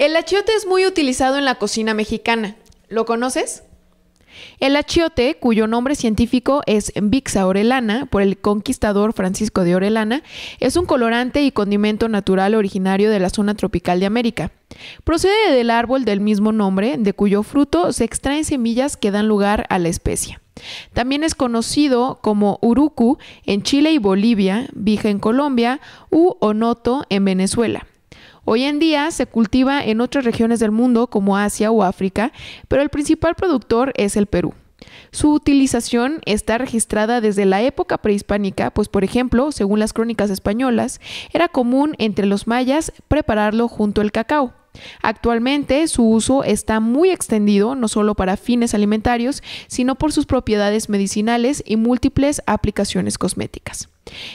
El achiote es muy utilizado en la cocina mexicana. ¿Lo conoces? El achiote, cuyo nombre científico es Vixa orellana por el conquistador Francisco de Orellana, es un colorante y condimento natural originario de la zona tropical de América. Procede del árbol del mismo nombre, de cuyo fruto se extraen semillas que dan lugar a la especie. También es conocido como urucu en Chile y Bolivia, vija en Colombia u onoto en Venezuela. Hoy en día se cultiva en otras regiones del mundo como Asia o África, pero el principal productor es el Perú. Su utilización está registrada desde la época prehispánica, pues por ejemplo, según las crónicas españolas, era común entre los mayas prepararlo junto al cacao. Actualmente su uso está muy extendido, no solo para fines alimentarios, sino por sus propiedades medicinales y múltiples aplicaciones cosméticas.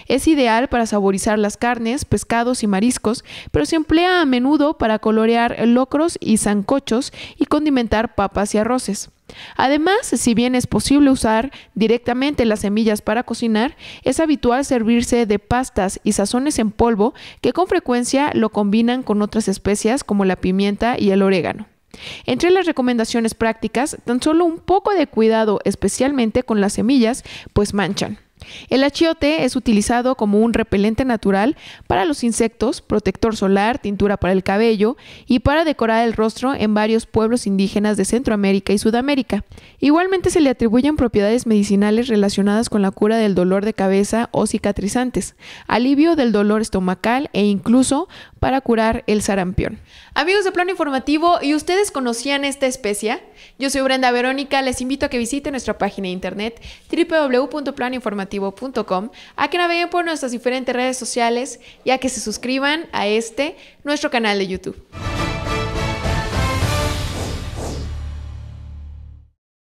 Es ideal para saborizar las carnes, pescados y mariscos, pero se emplea a menudo para colorear locros y zancochos y condimentar papas y arroces. Además, si bien es posible usar directamente las semillas para cocinar, es habitual servirse de pastas y sazones en polvo que con frecuencia lo combinan con otras especias como la pimienta y el orégano. Entre las recomendaciones prácticas, tan solo un poco de cuidado especialmente con las semillas, pues manchan. El achiote es utilizado como un repelente natural para los insectos, protector solar, tintura para el cabello y para decorar el rostro en varios pueblos indígenas de Centroamérica y Sudamérica. Igualmente se le atribuyen propiedades medicinales relacionadas con la cura del dolor de cabeza o cicatrizantes, alivio del dolor estomacal e incluso para curar el sarampión. Amigos de Plano Informativo, ¿y ustedes conocían esta especie? Yo soy Brenda Verónica, les invito a que visiten nuestra página de internet www.planoinformativo.com a que naveguen por nuestras diferentes redes sociales y a que se suscriban a este, nuestro canal de YouTube.